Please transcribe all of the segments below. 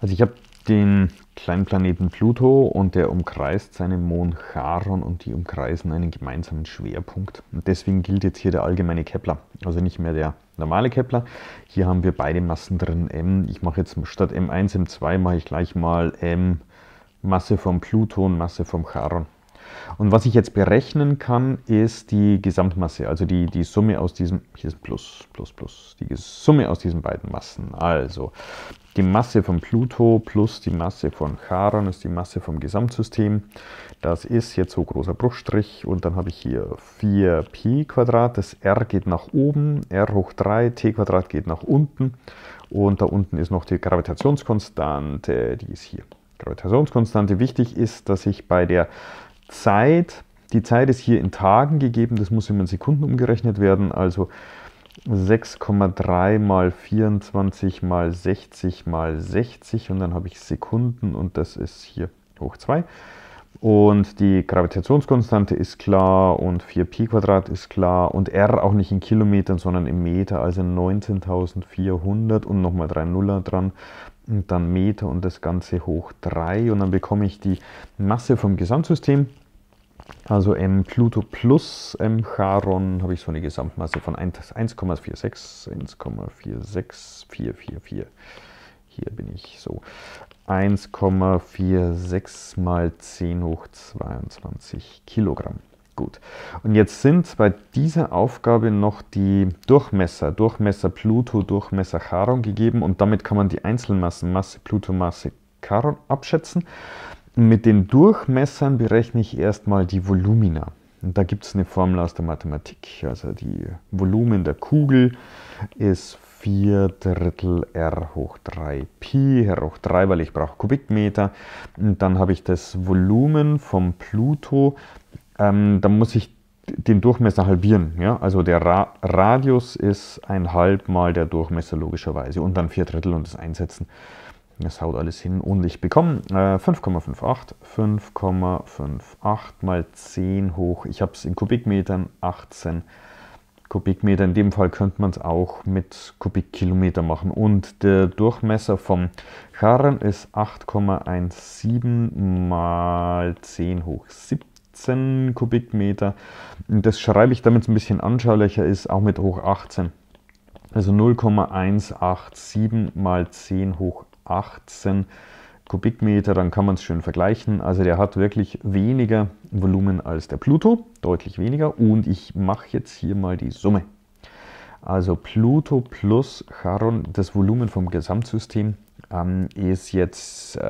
Also ich habe den kleinen Planeten Pluto und der umkreist seinen Mond Charon und die umkreisen einen gemeinsamen Schwerpunkt. Und deswegen gilt jetzt hier der allgemeine Kepler, also nicht mehr der normale Kepler. Hier haben wir beide Massen drin, m. Ich mache jetzt statt m1, m2 mache ich gleich mal m Masse vom Pluto und Masse vom Charon. Und was ich jetzt berechnen kann, ist die Gesamtmasse, also die, die Summe aus diesem, hier ist Plus, Plus, Plus, die Summe aus diesen beiden Massen. Also die Masse von Pluto plus die Masse von Charon ist die Masse vom Gesamtsystem. Das ist jetzt so großer Bruchstrich und dann habe ich hier 4 π Quadrat. Das r geht nach oben, r hoch 3, t Quadrat geht nach unten und da unten ist noch die Gravitationskonstante, die ist hier. Gravitationskonstante wichtig ist, dass ich bei der Zeit, die Zeit ist hier in Tagen gegeben, das muss immer in Sekunden umgerechnet werden, also 6,3 mal 24 mal 60 mal 60 und dann habe ich Sekunden und das ist hier hoch 2. Und die Gravitationskonstante ist klar und 4pi Quadrat ist klar und r auch nicht in Kilometern, sondern im Meter, also 19.400 und nochmal 3 Nuller dran und dann Meter und das Ganze hoch 3 und dann bekomme ich die Masse vom Gesamtsystem also ähm, Pluto plus ähm, Charon habe ich so eine Gesamtmasse von 1,46, 1,46444. Hier bin ich so. 1,46 mal 10 hoch 22 Kilogramm. Gut. Und jetzt sind bei dieser Aufgabe noch die Durchmesser, Durchmesser Pluto, Durchmesser Charon gegeben und damit kann man die Einzelmassen, Masse Pluto, Masse Charon abschätzen. Mit den Durchmessern berechne ich erstmal die Volumina. Und da gibt es eine Formel aus der Mathematik. Also die Volumen der Kugel ist 4 Drittel r hoch 3 Pi, r hoch 3, weil ich brauche Kubikmeter. Und dann habe ich das Volumen vom Pluto. Ähm, da muss ich den Durchmesser halbieren. Ja? Also der Ra Radius ist ein halb mal der Durchmesser logischerweise und dann 4 Drittel und das einsetzen. Das haut alles hin und ich bekomme äh, 5,58. 5,58 mal 10 hoch. Ich habe es in Kubikmetern 18 Kubikmeter. In dem Fall könnte man es auch mit Kubikkilometer machen. Und der Durchmesser vom Karren ist 8,17 mal 10 hoch 17 Kubikmeter. Das schreibe ich, damit es ein bisschen anschaulicher ist, auch mit hoch 18. Also 0,187 mal 10 hoch 18 Kubikmeter, dann kann man es schön vergleichen. Also der hat wirklich weniger Volumen als der Pluto, deutlich weniger. Und ich mache jetzt hier mal die Summe. Also Pluto plus Charon, das Volumen vom Gesamtsystem ähm, ist jetzt, äh,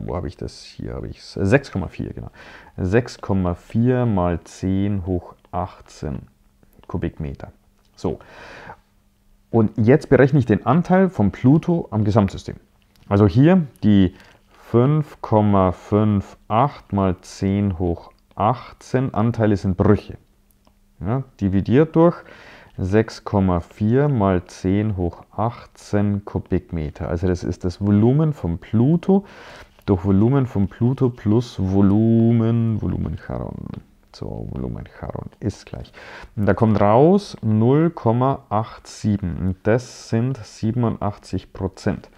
wo habe ich das? Hier habe ich es, 6,4, genau. 6,4 mal 10 hoch 18 Kubikmeter. So, und jetzt berechne ich den Anteil von Pluto am Gesamtsystem. Also hier die 5,58 mal 10 hoch 18 Anteile sind Brüche. Ja, dividiert durch 6,4 mal 10 hoch 18 Kubikmeter. Also das ist das Volumen vom Pluto durch Volumen vom Pluto plus Volumen, Volumen Charon. So, Volumen Charon ist gleich. Und da kommt raus 0,87. Und das sind 87 Prozent.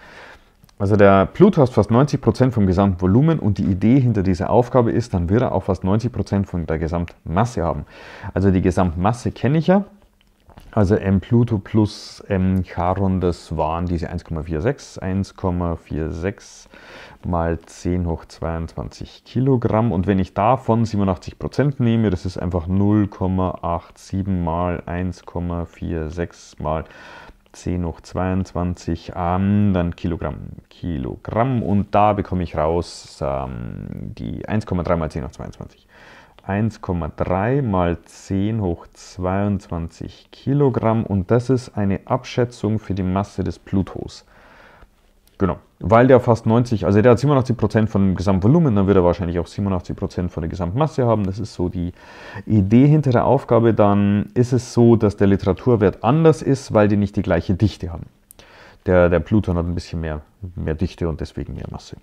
Also der Pluto hat fast 90% Prozent vom Gesamtvolumen und die Idee hinter dieser Aufgabe ist, dann wird er auch fast 90% von der Gesamtmasse haben. Also die Gesamtmasse kenne ich ja. Also M Pluto plus M Charon, das waren diese 1,46, 1,46 mal 10 hoch 22 Kilogramm. Und wenn ich davon 87 nehme, das ist einfach 0,87 mal 1,46 mal 10 hoch 22 ähm, dann Kilogramm, Kilogramm und da bekomme ich raus ähm, die 1,3 mal 10 hoch 22. 1,3 mal 10 hoch 22 Kilogramm und das ist eine Abschätzung für die Masse des Plutos. Genau weil der fast 90, also der hat 87 von dem Gesamtvolumen, dann wird er wahrscheinlich auch 87 von der Gesamtmasse haben. Das ist so die Idee hinter der Aufgabe. Dann ist es so, dass der Literaturwert anders ist, weil die nicht die gleiche Dichte haben. Der, der Pluton hat ein bisschen mehr, mehr Dichte und deswegen mehr Masse.